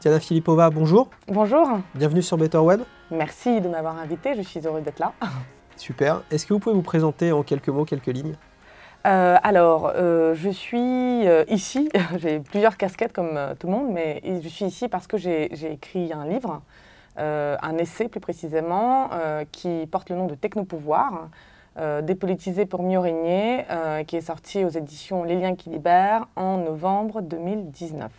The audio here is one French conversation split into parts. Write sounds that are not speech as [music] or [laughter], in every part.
Tiana Filipova, bonjour. Bonjour. Bienvenue sur Better Web. Merci de m'avoir invité, je suis heureuse d'être là. [laughs] Super. Est-ce que vous pouvez vous présenter en quelques mots, quelques lignes euh, alors, euh, je suis euh, ici, [laughs] j'ai plusieurs casquettes comme tout le monde, mais je suis ici parce que j'ai écrit un livre, un essai plus précisément, qui porte le nom de Technopouvoir, dépolitisé pour mieux régner, qui est sorti aux éditions Les Liens qui libèrent en novembre 2019.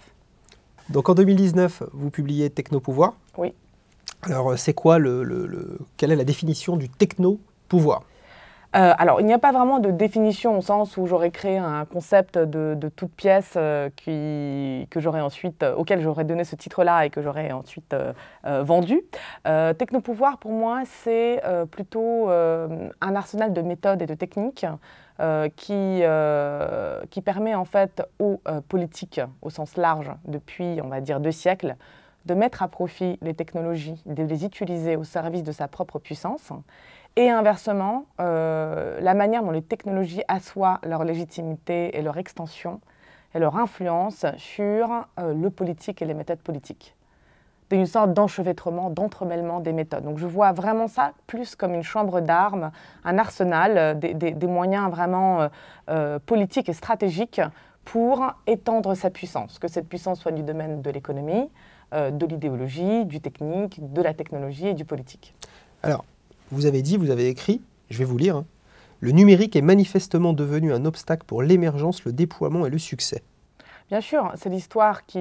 Donc en 2019, vous publiez Technopouvoir. Oui. Alors euh, c'est quoi le, quelle est la définition du techno-pouvoir euh, alors, il n'y a pas vraiment de définition au sens où j'aurais créé un concept de, de toute pièce euh, que j'aurais ensuite, auquel j'aurais donné ce titre-là et que j'aurais ensuite vendu. Technopouvoir, pour moi, c'est plutôt un arsenal de méthodes et de techniques euh, qui, euh, qui, permet en fait aux euh, politiques, au sens large, depuis on va dire deux siècles, de mettre à profit les technologies, de les utiliser au service de sa propre puissance, et inversement, la manière dont les technologies assoient leur légitimité et leur extension et leur influence sur le politique et les méthodes politiques une sorte d'enchevêtrement, d'entremêlement des méthodes. Donc je vois vraiment ça plus comme une chambre d'armes, un arsenal, euh, des, moyens vraiment euh, euh, politiques et stratégiques pour étendre sa puissance, que cette puissance soit du domaine de l'économie, de l'idéologie, du technique, de la technologie et du politique. Alors, vous avez dit, vous avez écrit, je vais vous lire, hein. le numérique est manifestement devenu un obstacle pour l'émergence, le déploiement et le succès. Bien sûr, c'est l'histoire qui,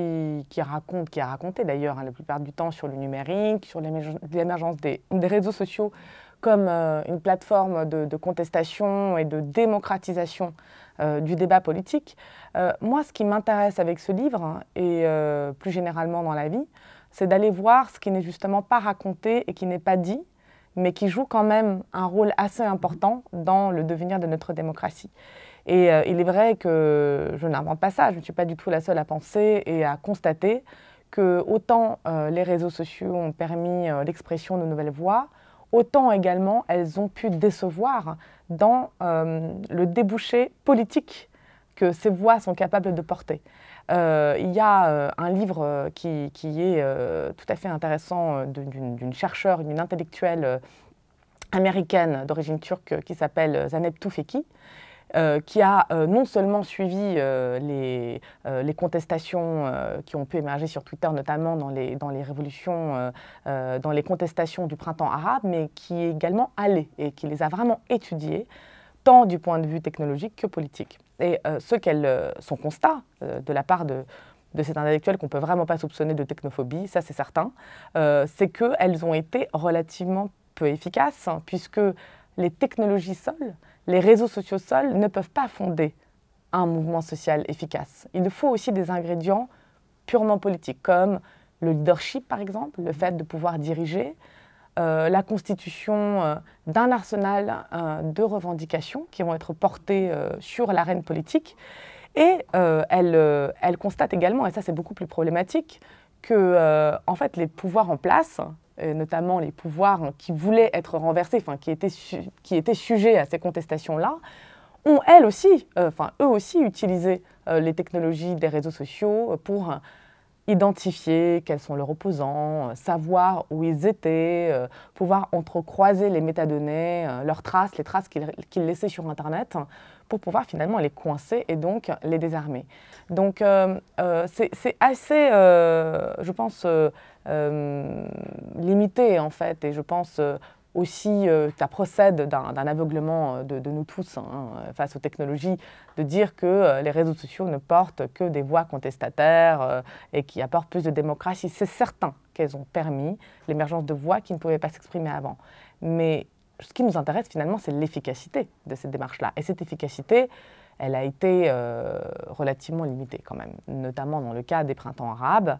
raconte, qui a raconté d'ailleurs hein, la plupart du temps sur le numérique, sur l'émergence des, réseaux sociaux comme euh, une plateforme de, contestation et de démocratisation euh, du débat politique. Euh, moi, ce qui m'intéresse avec ce livre hein, et plus généralement dans la vie, c'est d'aller voir ce qui n'est justement pas raconté et qui n'est pas dit, mais qui joue quand même un rôle assez important dans le devenir de notre démocratie. Et euh, il est vrai que je n'invente pas ça, je ne suis pas du tout la seule à penser et à constater que autant euh, les réseaux sociaux ont permis euh, l'expression de nouvelles voix, autant également elles ont pu décevoir dans le débouché politique que ces voix sont capables de porter. il y a un livre qui, qui est tout à fait intéressant d'une chercheure, d'une intellectuelle américaine d'origine turque qui s'appelle Zaneb Toufeki euh, qui a euh, non seulement suivi euh, les, contestations qui ont pu émerger sur Twitter, notamment dans les, révolutions, dans les contestations du printemps arabe, mais qui est également allé et qui les a vraiment étudiées, tant du point de vue technologique que politique. Et ce son constat de la part de, cet intellectuel qu'on ne peut vraiment pas soupçonner de technophobie, ça c'est certain, c'est qu'elles ont été relativement peu efficaces, hein, puisque les technologies seules les réseaux sociaux seuls ne peuvent pas fonder un mouvement social efficace. Il faut aussi des ingrédients purement politiques, comme le leadership par exemple, le fait de pouvoir diriger, euh, la constitution euh, d'un arsenal euh, de revendications qui vont être portées sur l'arène politique. Et elle, elle, constate également, et ça c'est beaucoup plus problématique, que en fait les pouvoirs en place, euh, notamment les pouvoirs hein, qui voulaient être renversés, qui étaient, sujets à ces contestations-là, ont elles aussi, euh, eux aussi, utilisé euh, les technologies des réseaux sociaux pour identifier quels sont leurs opposants, savoir où ils étaient, pouvoir entrecroiser les métadonnées, leurs traces, les traces qu'ils laissaient sur Internet, hein pour pouvoir finalement les coincer et donc les désarmer. Donc euh, euh, c'est assez, euh, je pense, limité en fait, et je pense aussi, ça procède d'un aveuglement de, nous tous hein, face aux technologies, de dire que les réseaux sociaux ne portent que des voix contestataires et qui apportent plus de démocratie. C'est certain qu'elles ont permis l'émergence de voix qui ne pouvaient pas s'exprimer avant. Mais ce qui nous intéresse finalement, c'est l'efficacité de cette démarche-là. Et cette efficacité, elle a été euh, relativement limitée quand même, notamment dans le cas des printemps arabes.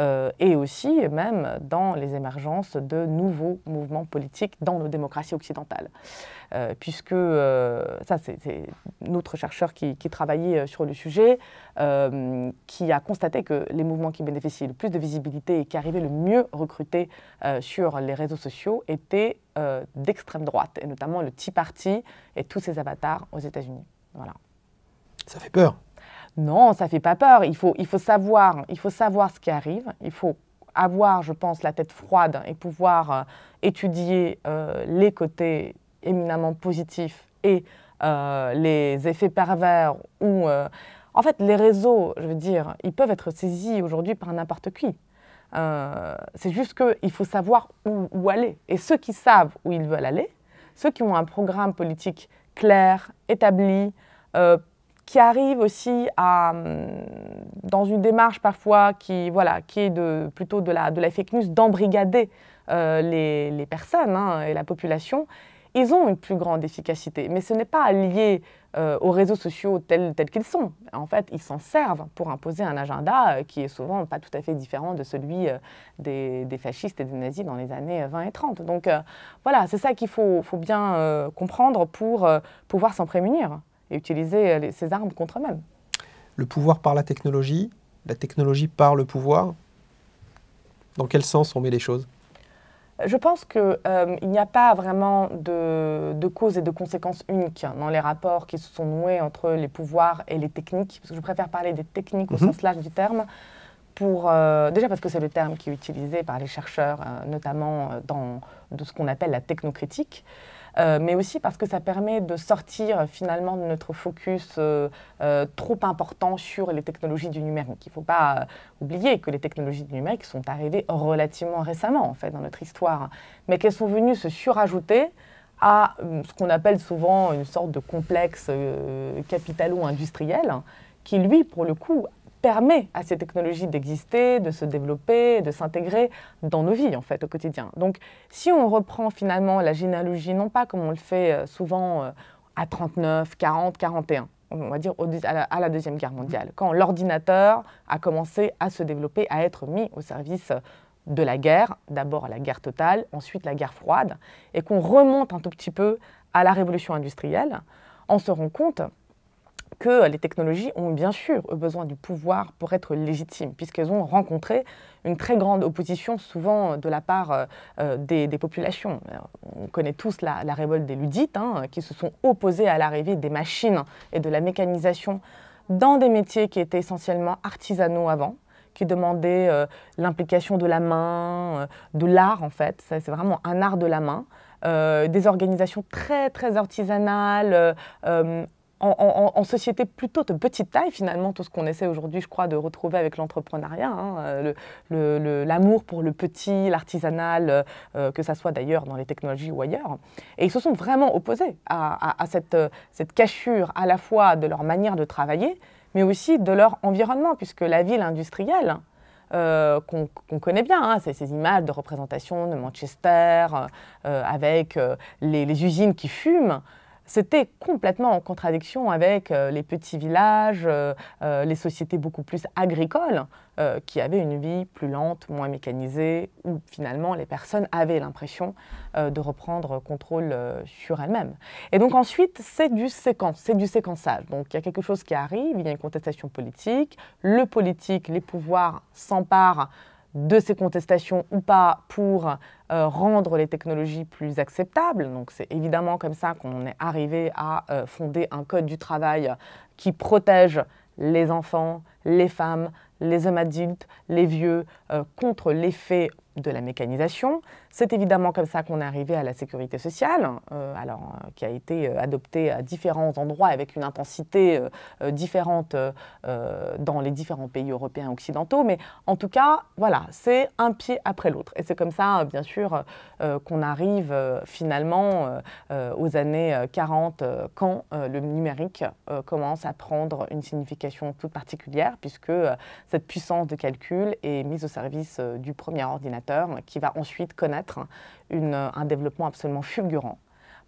Euh, et aussi même dans les émergences de nouveaux mouvements politiques dans nos démocraties occidentales. Euh, puisque, euh, ça c'est notre chercheur qui, qui, travaillait sur le sujet, qui a constaté que les mouvements qui bénéficiaient le plus de visibilité et qui arrivaient le mieux recrutés sur les réseaux sociaux étaient d'extrême droite, et notamment le Tea Party et tous ses avatars aux États-Unis. Voilà. Ça fait peur. Non, ça fait pas peur. Il faut, il faut savoir, il faut savoir ce qui arrive. Il faut avoir, je pense, la tête froide et pouvoir euh, étudier euh, les côtés éminemment positifs et euh, les effets pervers ou en fait les réseaux, je veux dire, ils peuvent être saisis aujourd'hui par n'importe qui. c'est juste qu'il faut savoir où, aller. Et ceux qui savent où ils veulent aller, ceux qui ont un programme politique clair, établi, qui arrivent aussi à, hum, dans une démarche parfois qui, voilà, qui est de, plutôt de la, de la fake news, d'embrigader euh, les, les, personnes hein, et la population, ils ont une plus grande efficacité. Mais ce n'est pas lié euh, aux réseaux sociaux tels, tels qu'ils sont. En fait, ils s'en servent pour imposer un agenda euh, qui est souvent pas tout à fait différent de celui des, des, fascistes et des nazis dans les années 20 et 30. Donc voilà, c'est ça qu'il faut, faut bien comprendre pour pouvoir s'en prémunir et utiliser euh, ces armes contre eux-mêmes. Le pouvoir par la technologie, la technologie par le pouvoir. Dans quel sens on met les choses je pense qu'il euh, n'y a pas vraiment de, cause et de conséquence uniques hein, dans les rapports qui se sont noués entre les pouvoirs et les techniques, parce que je préfère parler des techniques au mhm. sens large du terme, pour, euh, déjà parce que c'est le terme qui est utilisé par les chercheurs, notamment dans de ce qu'on appelle la technocritique. Euh, mais aussi parce que ça permet de sortir euh, finalement de notre focus euh, trop important sur les technologies du numérique. Il ne faut pas oublier que les technologies du numérique sont arrivées relativement récemment, en fait, dans notre histoire, mais qu'elles sont venues se surajouter à ce qu'on appelle souvent une sorte de complexe capitalo-industriel, qui, lui, pour le coup, permet à ces technologies d'exister, de se développer, de s'intégrer dans nos vies en fait au quotidien. Donc si on reprend finalement la généalogie, non pas comme on le fait euh, souvent euh, à 39, 40, 41, on va dire à à la Deuxième Guerre mondiale, mmh. quand l'ordinateur a commencé à se développer, à être mis au service euh, de la guerre, d'abord la guerre totale, ensuite la guerre froide, et qu'on remonte un tout petit peu à la révolution industrielle, on se rend compte que les technologies ont bien sûr besoin du pouvoir pour être légitimes, puisqu'elles ont rencontré une très grande opposition, souvent de la part euh, euh, des, populations. On connaît tous la, révolte des ludites, hein, qui se sont opposés à l'arrivée des machines et de la mécanisation dans des métiers qui étaient essentiellement artisanaux avant, qui demandaient euh, l'implication de la main, de l'art en fait. C'est vraiment un art de la main. des organisations très très artisanales, en, société plutôt de petite taille, finalement, tout ce qu'on essaie aujourd'hui, je crois, de retrouver avec l'entrepreneuriat, hein, euh, l'amour pour le petit, l'artisanal, euh, euh, que ça soit d'ailleurs dans les technologies ou ailleurs. Et ils se sont vraiment opposés à, cette, cette à la fois de leur manière de travailler, mais aussi de leur environnement, puisque la ville industrielle, qu'on connaît bien, hein, ces, images de représentation de Manchester, avec les, usines qui fument, c'était complètement en contradiction avec euh, les petits villages, euh, euh, les sociétés beaucoup plus agricoles, qui avaient une vie plus lente, moins mécanisée, où finalement les personnes avaient l'impression de reprendre contrôle sur elles-mêmes. Et donc ensuite, c'est du séquence, c'est du séquençage. Donc il y a quelque chose qui arrive, il y a une contestation politique, le politique, les pouvoirs s'emparent de ces contestations ou pas pour euh, rendre les technologies plus acceptables. Donc c'est évidemment comme ça qu'on est arrivé à euh, fonder un code du travail qui protège les enfants, les femmes, les hommes adultes, les vieux, euh, contre l'effet de la mécanisation. C'est évidemment comme ça qu'on est arrivé à la sécurité sociale, euh, alors, euh, qui a été adoptée à différents endroits avec une intensité différente dans les différents pays européens occidentaux. Mais en tout cas, voilà, c'est un pied après l'autre. Et c'est comme ça, bien sûr, qu'on arrive finalement aux années 40, quand le numérique commence à prendre une signification toute particulière puisque euh, cette puissance de calcul est mise au service euh, du premier ordinateur qui va ensuite connaître euh, un développement absolument fulgurant,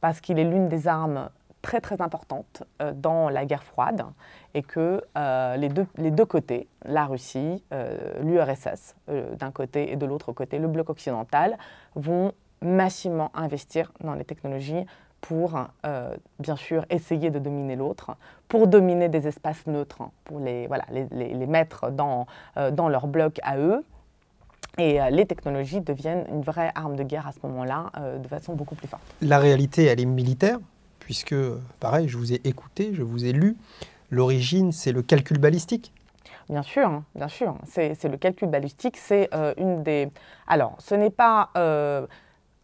parce qu'il est l'une des armes très très importantes dans la guerre froide et que les, deux, les deux côtés, la Russie, l'URSS d'un côté et de l'autre côté le bloc occidental, vont massivement investir dans les technologies pour, euh, bien sûr, essayer de dominer l'autre, pour dominer des espaces neutres, hein, pour les, voilà, les, mettre dans, euh, dans leur bloc à eux. Et euh, les technologies deviennent une vraie arme de guerre à ce moment-là, de façon beaucoup plus forte. La réalité, elle est militaire, puisque, pareil, je vous ai écouté, je vous ai lu. L'origine, c'est le calcul balistique. Bien sûr, hein, bien sûr. C'est le calcul balistique, c'est une des... Alors, ce n'est pas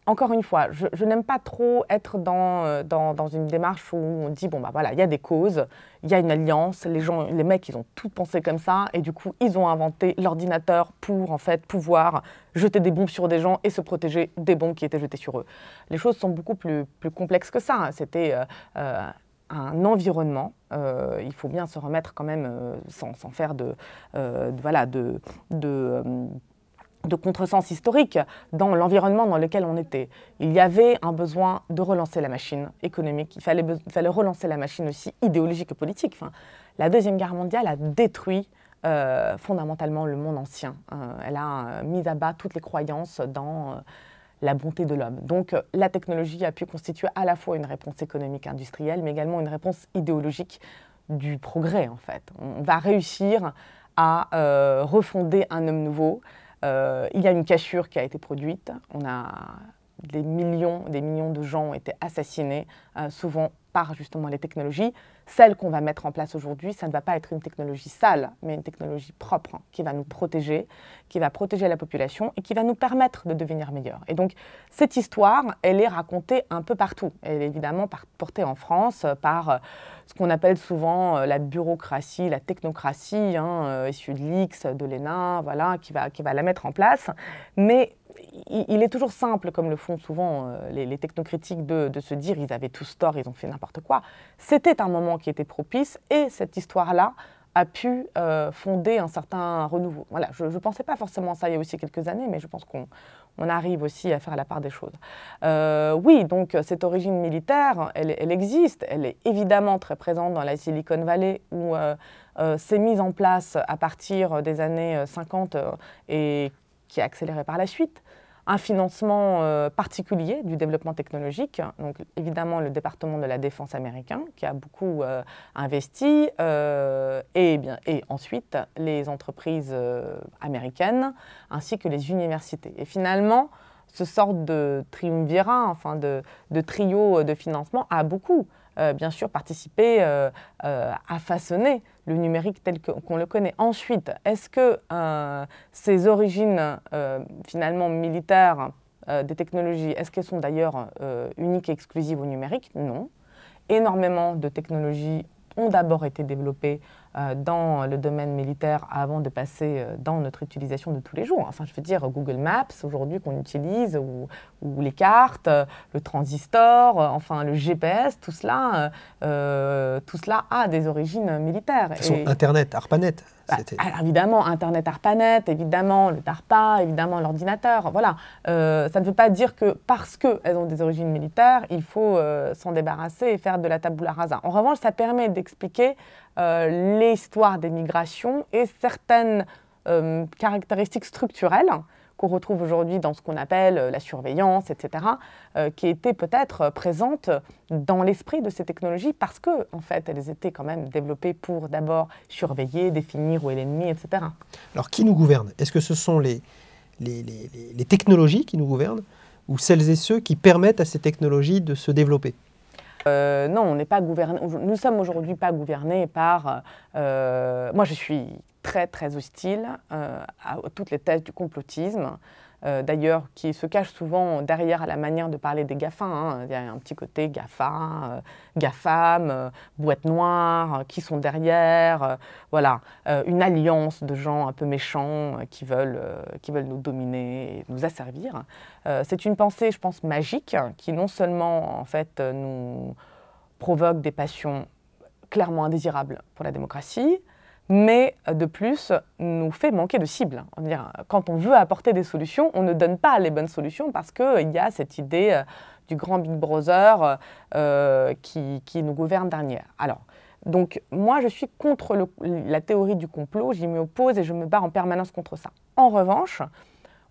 encore une fois, je, n'aime pas trop être euh, dans, dans, une démarche où on dit, bon, bah voilà, il y a des causes, il y a une alliance, les gens, les mecs, ils ont tout pensé comme ça, et du coup, ils ont inventé l'ordinateur pour, en fait, pouvoir jeter des bombes sur des gens et se protéger des bombes qui étaient jetées sur eux. Les choses sont beaucoup plus, plus complexes que ça. Hein. C'était... Euh, euh, un environnement. il faut bien se remettre quand même, sans, faire voilà, de, de de contresens historique dans l'environnement dans lequel on était. Il y avait un besoin de relancer la machine économique, il fallait, fallait relancer la machine aussi idéologique et politique. Enfin, la Deuxième Guerre mondiale a détruit euh, fondamentalement le monde ancien. Euh, elle a euh, mis à bas toutes les croyances dans la bonté de l'homme. Donc la technologie a pu constituer à la fois une réponse économique industrielle, mais également une réponse idéologique du progrès, en fait. On va réussir à refonder un homme nouveau, euh, il y a une cachure qui a été produite. On a des millions, des millions de gens ont été assassinés, euh, souvent par justement les technologies, celle qu'on va mettre en place aujourd'hui, ça ne va pas être une technologie sale, mais une technologie propre hein, qui va nous protéger, qui va protéger la population et qui va nous permettre de devenir meilleurs. Et donc cette histoire, elle est racontée un peu partout. Elle est évidemment portée en France euh, par euh, ce qu'on appelle souvent euh, la bureaucratie, la technocratie, hein, issue de l'IX, de l'ENA, voilà, qui va, qui va la mettre en place. Mais il est toujours simple, comme le font souvent euh, les, technocritiques, de, se dire ils avaient tous tort, ils ont fait n'importe quoi. C'était un moment qui était propice et cette histoire-là a pu euh, fonder un certain renouveau. Voilà, je ne pensais pas forcément ça il y a aussi quelques années, mais je pense qu'on arrive aussi à faire la part des choses. Euh, oui, donc cette origine militaire, elle, existe, elle est évidemment très présente dans la Silicon Valley où c'est s'est mise en place à partir des années 50 et qui a accéléré par la suite un financement euh, particulier du développement technologique. Donc évidemment le département de la défense américain qui a beaucoup euh, investi euh, et, et ensuite les entreprises américaines ainsi que les universités. Et finalement, ce sort de triumvirat, enfin de, de trio de financement a beaucoup. Euh, bien sûr, participer euh, euh, à façonner le numérique tel qu'on le connaît. Ensuite, est-ce que ces origines finalement militaires des technologies, est-ce qu'elles sont d'ailleurs uniques et exclusives au numérique Non. Énormément de technologies ont d'abord été développées euh, dans le domaine militaire avant de passer euh, dans notre utilisation de tous les jours. Enfin, je veux dire, Google Maps aujourd'hui qu'on utilise, ou, les cartes, euh, le transistor, enfin le GPS, tout cela, tout cela a des origines militaires. Internet, ARPANET. Bah, c'était… alors ah, évidemment, Internet ARPANET, évidemment le DARPA, évidemment l'ordinateur. Voilà, ça ne veut pas dire que parce qu'elles ont des origines militaires, il faut s'en débarrasser et faire de la tabula rasa. En revanche, ça permet d'expliquer euh, l'histoire des migrations et certaines euh, caractéristiques structurelles qu'on retrouve aujourd'hui dans ce qu'on appelle euh, la surveillance, etc., qui étaient peut-être présentes dans l'esprit de ces technologies parce que, en fait, elles étaient quand même développées pour d'abord surveiller, définir où est l'ennemi, etc. Alors, qui nous gouverne Est-ce que ce sont les, les, technologies qui nous gouvernent ou celles et ceux qui permettent à ces technologies de se développer euh, non, on n'est pas gouverné. Nous sommes aujourd'hui pas gouvernés par. Euh, moi, je suis très très hostile euh, à toutes les thèses du complotisme. Euh, d'ailleurs, qui se cache souvent derrière à la manière de parler des GAFA. Hein. Il y a un petit côté GAFA, euh, GAFAM, euh, boîte noire, qui sont derrière. voilà, une alliance de gens un peu méchants qui, veulent, qui veulent nous dominer et nous asservir. C'est une pensée, je pense, magique, qui non seulement, en fait, nous provoque des passions clairement indésirables pour la démocratie, mais euh, de plus nous fait manquer de cible. quand on veut apporter des solutions, on ne donne pas les bonnes solutions parce qu'il euh, y a cette idée euh, du grand Big Brother qui, nous gouverne dernière. Alors, donc moi je suis contre la théorie du complot, j'y m'oppose et je me bats en permanence contre ça. En revanche,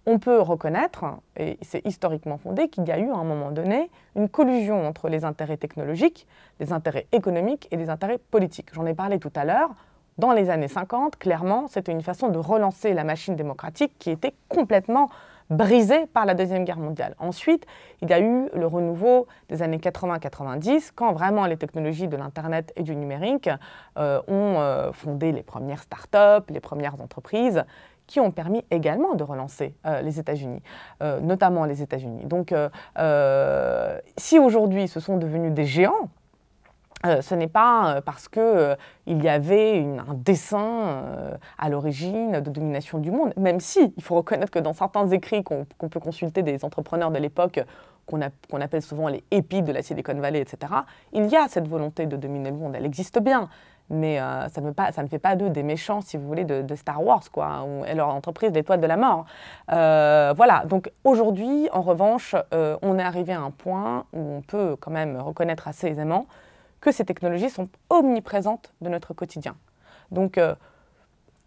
on peut reconnaître, et c'est historiquement fondé, qu'il y a eu à un moment donné une collusion entre les intérêts technologiques, les intérêts économiques et les intérêts politiques. J'en ai parlé tout à l'heure, dans les années 50, clairement, c'était une façon de relancer la machine démocratique qui était complètement brisée par la Deuxième Guerre mondiale. Ensuite, il y a eu le renouveau des années 80-90, quand vraiment les technologies de l'Internet et du numérique euh, ont euh, fondé les premières start-up, les premières entreprises qui ont permis également de relancer euh, les États-Unis, notamment les États-Unis. Donc, si aujourd'hui ce sont devenus des géants, euh, ce n'est pas euh, parce qu'il euh, y avait un dessin à l'origine de domination du monde, même si il faut reconnaître que dans certains écrits qu'on peut consulter des entrepreneurs de l'époque, qu'on appelle souvent les épis de la Silicon Valley, etc., il y a cette volonté de dominer le monde, elle existe bien, mais ça, ne fait pas d'eux des méchants, si vous voulez, de, Star Wars, quoi, ou, leur entreprise l'étoile de la mort. voilà, donc aujourd'hui, en revanche, on est arrivé à un point où on peut quand même reconnaître assez aisément que ces technologies sont omniprésentes de notre quotidien. Donc, euh,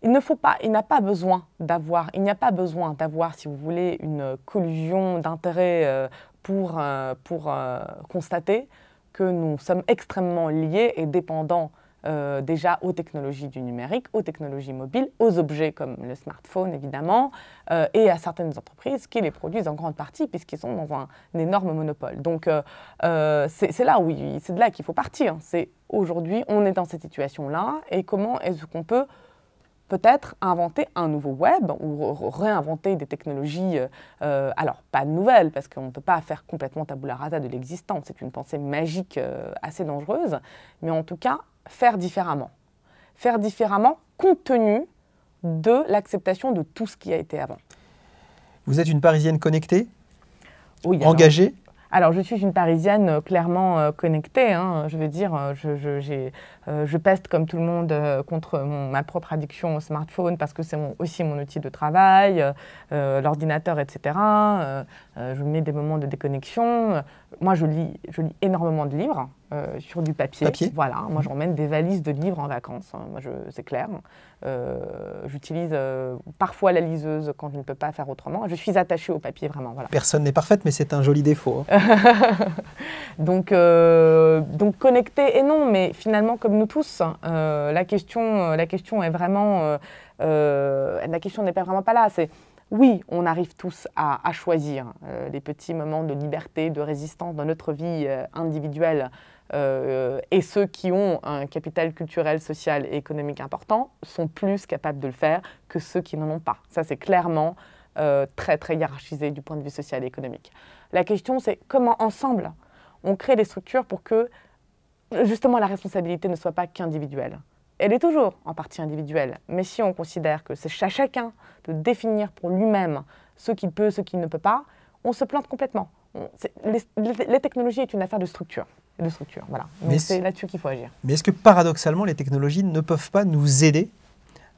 il ne faut pas, il n'a pas besoin d'avoir, il n'y a pas besoin d'avoir, si vous voulez, une collusion d'intérêts euh, pour, euh, pour constater que nous sommes extrêmement liés et dépendants euh, déjà aux technologies du numérique, aux technologies mobiles, aux objets comme le smartphone évidemment, euh, et à certaines entreprises qui les produisent en grande partie puisqu'ils sont dans un, énorme monopole. Donc euh, c'est là oui c'est de là qu'il faut partir. C'est aujourd'hui on est dans cette situation là et comment est-ce qu'on peut peut-être inventer un nouveau web ou réinventer des technologies, euh, euh, alors pas nouvelles, parce qu'on ne peut pas faire complètement tabou la rasa de l'existant, c'est une pensée magique euh, assez dangereuse, mais en tout cas, faire différemment. Faire différemment compte tenu de l'acceptation de tout ce qui a été avant. Vous êtes une Parisienne connectée oui, engagée alors, je suis une Parisienne euh, clairement euh, connectée. Hein. je veux dire, euh, je, peste comme tout le monde contre ma propre addiction au smartphone parce que c'est aussi mon outil de travail, l'ordinateur, etc. je mets des moments de déconnexion. Moi, je lis énormément de livres. Euh, sur du papier. Voilà, hein, moi mhm. j'emmène des valises de livres en vacances, hein, moi c'est clair. Euh, j'utilise euh, parfois la liseuse quand je ne peux pas faire autrement. Je suis attachée au papier vraiment. Personne n'est parfaite, mais c'est un joli défaut. Hein. [laughs] donc, donc connecté et non, mais finalement comme nous tous, la, question, la question est vraiment, la question n'est pas vraiment pas là. C'est oui, on arrive tous à, choisir les petits moments de liberté, de résistance dans notre vie individuelle euh, et ceux qui ont un capital culturel, social et économique important sont plus capables de le faire que ceux qui n'en ont pas. Ça, c'est clairement euh, très, très hiérarchisé du point de vue social et économique. La question, c'est comment ensemble on crée des structures pour que justement la responsabilité ne soit pas qu'individuelle. Elle est toujours en partie individuelle, mais si on considère que c'est à chacun de définir pour lui-même ce qu'il peut, ce qu'il ne peut pas, on se plante complètement. les technologies est une affaire de structure de structure. Voilà. Donc c'est là-dessus qu'il faut agir. Mais est-ce que paradoxalement, les technologies ne peuvent pas nous aider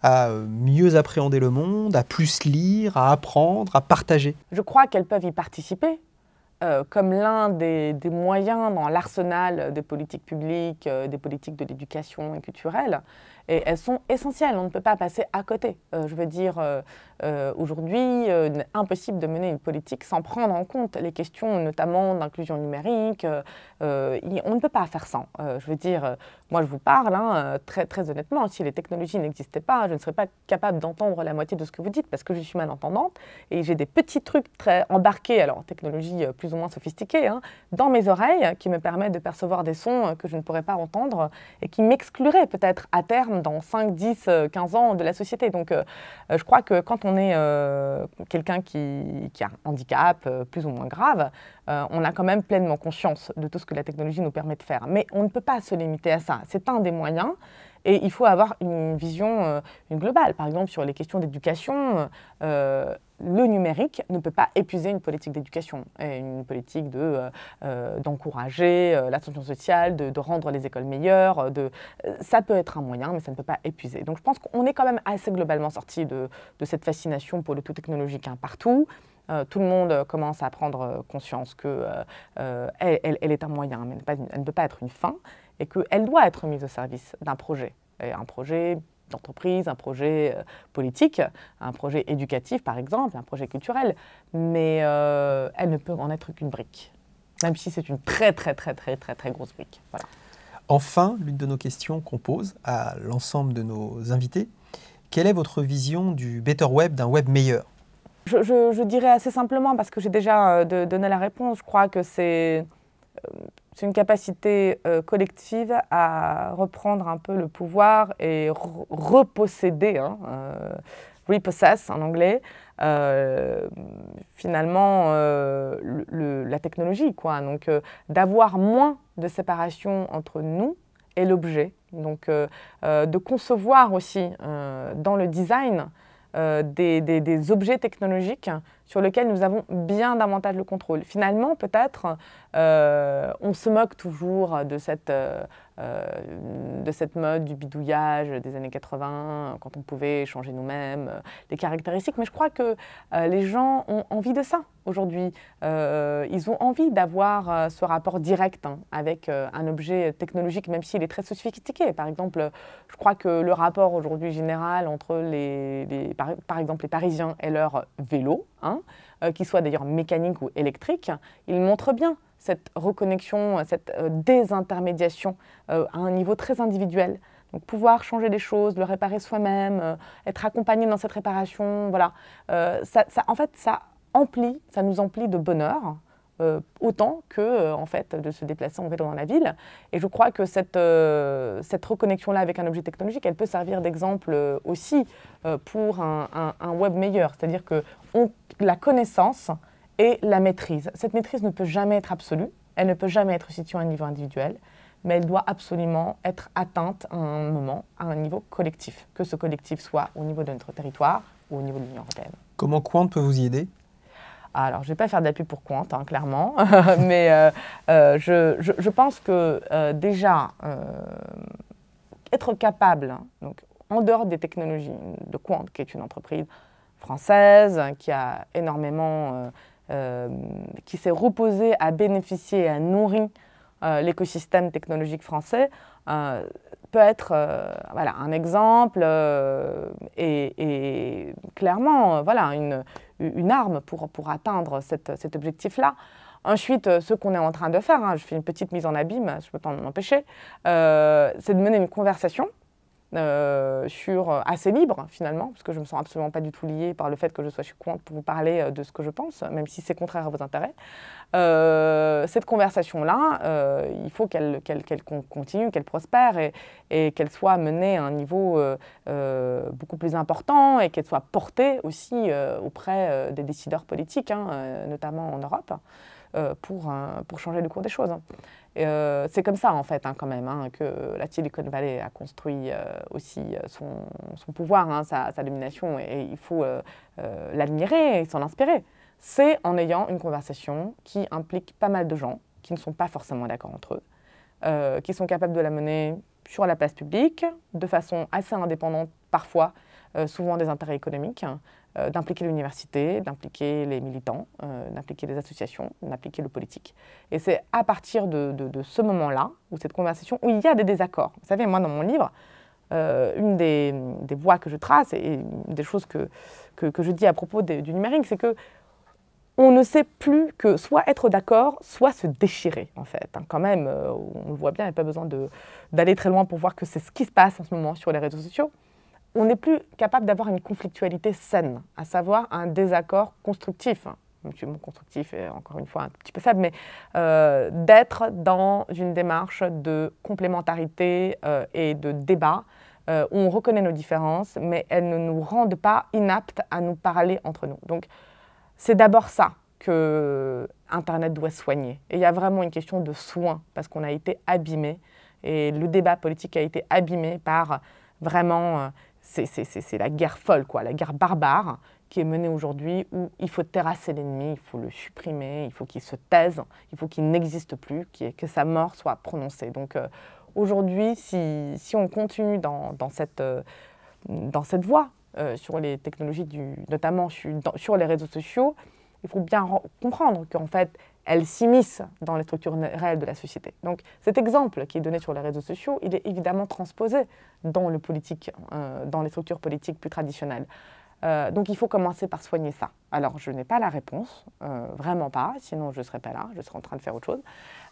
à euh, mieux appréhender le monde, à plus lire, à apprendre, à partager Je crois qu'elles peuvent y participer, euh, comme l'un des, moyens dans l'arsenal des politiques publiques, euh, des politiques de l'éducation et culturelle. Et elles sont essentielles, on ne peut pas passer à côté. Euh, je veux dire, aujourd'hui, impossible de mener une politique sans prendre en compte les questions notamment d'inclusion numérique. on ne peut pas faire sans. je veux dire, moi je vous parle hein, très, très honnêtement, si les technologies n'existaient pas, je ne serais pas capable d'entendre la moitié de ce que vous dites parce que je suis malentendante et j'ai des petits trucs très embarqués, alors technologie plus moins sophistiquée, hein, dans mes oreilles, qui me permettent de percevoir des sons euh, que je ne pourrais pas entendre et qui m'excluraient peut-être à terme dans 5, 10, 15 ans de la société. Donc euh, euh, je crois que quand on est quelqu'un qui, a un handicap plus ou moins grave, on a quand même pleinement conscience de tout ce que la technologie nous permet de faire. Mais on ne peut pas se limiter à ça. C'est un des moyens. Et il faut avoir une vision euh, une globale. Par exemple, sur les questions d'éducation, euh, euh, le numérique ne peut pas épuiser une politique d'éducation, une politique de, d'encourager l'attention sociale, de, rendre les écoles meilleures. De, ça peut être un moyen, mais ça ne peut pas épuiser. Donc je pense qu'on est quand même assez globalement sorti de, de, cette fascination pour le tout technologique hein, partout. tout le monde commence à prendre conscience qu'elle elle est un moyen, mais elle ne peut pas être une fin et qu'elle doit être mise au service d'un projet, un projet d'entreprise, un projet euh, politique, un projet éducatif par exemple, un projet culturel, mais euh, elle ne peut en être qu'une brique, même si c'est une très très très très très très grosse brique. Voilà. Enfin, l'une de nos questions qu'on pose à l'ensemble de nos invités, quelle est votre vision du Better Web, d'un web meilleur je, je, dirais assez simplement, parce que j'ai déjà euh, donné la réponse, je crois que c'est c'est une capacité euh, collective à reprendre un peu le pouvoir et reposséder, hein, euh, repossess en anglais, euh, finalement la technologie. Quoi. Donc d'avoir moins de séparation entre nous et l'objet. Donc de concevoir aussi dans le design euh, des, objets technologiques sur lesquels nous avons bien davantage le contrôle. Finalement, peut-être, euh, on se moque toujours de cette euh, euh, de cette mode du bidouillage des années 80, euh, quand on pouvait changer nous-mêmes les euh, caractéristiques. Mais je crois que les gens ont envie de ça aujourd'hui. ils ont envie d'avoir ce rapport direct hein, avec un objet technologique, même s'il est très sophistiqué. Par exemple, je crois que le rapport aujourd'hui général entre les, par, exemple les Parisiens et leur vélo, hein, soit d'ailleurs mécanique ou électrique, il montre bien cette reconnexion, cette euh, désintermédiation euh, à un niveau très individuel. Donc pouvoir changer les choses, le réparer soi-même, euh, être accompagné dans cette réparation, voilà. Ça, en fait, ça emplit, ça nous emplit de bonheur. autant que en fait de se déplacer en vélo dans la ville. Et je crois que cette, reconnexion-là avec un objet technologique, elle peut servir d'exemple aussi pour un, web meilleur. C'est-à-dire que la connaissance et la maîtrise. Cette maîtrise ne peut jamais être absolue, elle ne peut jamais être située à un niveau individuel, mais elle doit absolument être atteinte à un moment, à un niveau collectif, que ce collectif soit au niveau de notre territoire ou au niveau de l'Union européenne. Comment Quant peut vous y aider alors, je ne vais pas faire d'appui pour Quant, hein, clairement, [laughs] mais euh, euh, je, pense que euh, déjà, être capable, donc, en dehors des technologies de Quant, qui est une entreprise française, qui a énormément euh, qui s'est reposé à bénéficier et à nourrir euh, l'écosystème technologique français euh, peut être voilà, un exemple et, clairement voilà, une, une arme pour, pour atteindre cet objectif-là. Ensuite, ce qu'on est en train de faire, hein, je fais une petite mise en abîme, je ne peux pas m'en empêcher, c'est de mener une conversation euh, sur euh, assez libre finalement, parce que je ne me sens absolument pas du tout liée par le fait que je sois chez Courante pour vous parler euh, de ce que je pense, même si c'est contraire à vos intérêts. cette conversation-là, il faut qu'elle continue, qu'elle prospère et, qu'elle soit menée à un niveau beaucoup plus important et qu'elle soit portée aussi auprès des décideurs politiques, hein, notamment en Europe. Euh, pour, changer le cours des choses. Euh, c'est comme ça, en fait, hein, quand même, hein, que la Silicon Valley a construit euh, aussi son, pouvoir, hein, sa, domination, et, il faut l'admirer et s'en inspirer. C'est en ayant une conversation qui implique pas mal de gens qui ne sont pas forcément d'accord entre eux, qui sont capables de la mener sur la place publique, de façon assez indépendante parfois, souvent des intérêts économiques, euh, d'impliquer l'université, d'impliquer les militants, euh, d'impliquer les associations, d'impliquer le politique. Et c'est à partir de, ce moment-là, ou cette conversation, où il y a des désaccords. Vous savez, moi, dans mon livre, euh, une des, voies que je trace et, des choses que, que, je dis à propos du numérique, c'est que on ne sait plus que soit être d'accord, soit se déchirer, en fait. Hein, quand même, on le voit bien, il n'y a pas besoin d'aller très loin pour voir que c'est ce qui se passe en ce moment sur les réseaux sociaux on n'est plus capable d'avoir une conflictualité saine, à savoir un désaccord constructif. Hein. Mon constructif est encore une fois un petit peu faible, mais euh, d'être dans une démarche de complémentarité euh, et de débat où euh, on reconnaît nos différences, mais elles ne nous rendent pas inaptes à nous parler entre nous. Donc, c'est d'abord ça que Internet doit soigner. Et il y a vraiment une question de soin, parce qu'on a été abîmé, et le débat politique a été abîmé par vraiment c'est la guerre folle, quoi, la guerre barbare qui est menée aujourd'hui où il faut terrasser l'ennemi, il faut le supprimer, il faut qu'il se taise, il faut qu'il n'existe plus, que sa mort soit prononcée. Donc euh, aujourd'hui, si, si, on continue dans, dans cette, euh, dans cette voie euh, sur les technologies, du, notamment sur, sur les réseaux sociaux, il faut bien comprendre qu'en fait, elle s'immisce dans les structures réelles de la société. Donc cet exemple qui est donné sur les réseaux sociaux, il est évidemment transposé dans, le politique, euh, dans les structures politiques plus traditionnelles. Euh, donc il faut commencer par soigner ça. Alors je n'ai pas la réponse, euh, vraiment pas, sinon je ne serais pas là, je serais en train de faire autre chose.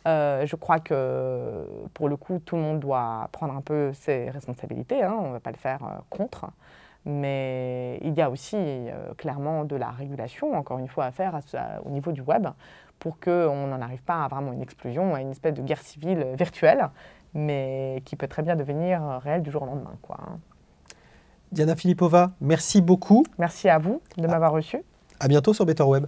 je crois que pour le coup, tout le monde doit prendre un peu ses responsabilités, hein. on ne va pas le faire contre. Mais il y a aussi clairement de la régulation, encore une fois, à faire à, au niveau du web pour qu'on n'en arrive pas à vraiment une explosion, à une espèce de guerre civile euh, virtuelle, mais qui peut très bien devenir euh, réelle du jour au lendemain. Quoi. Hein. Diana Filipova, merci beaucoup. Merci à vous de m'avoir reçu. À bientôt sur Better Web.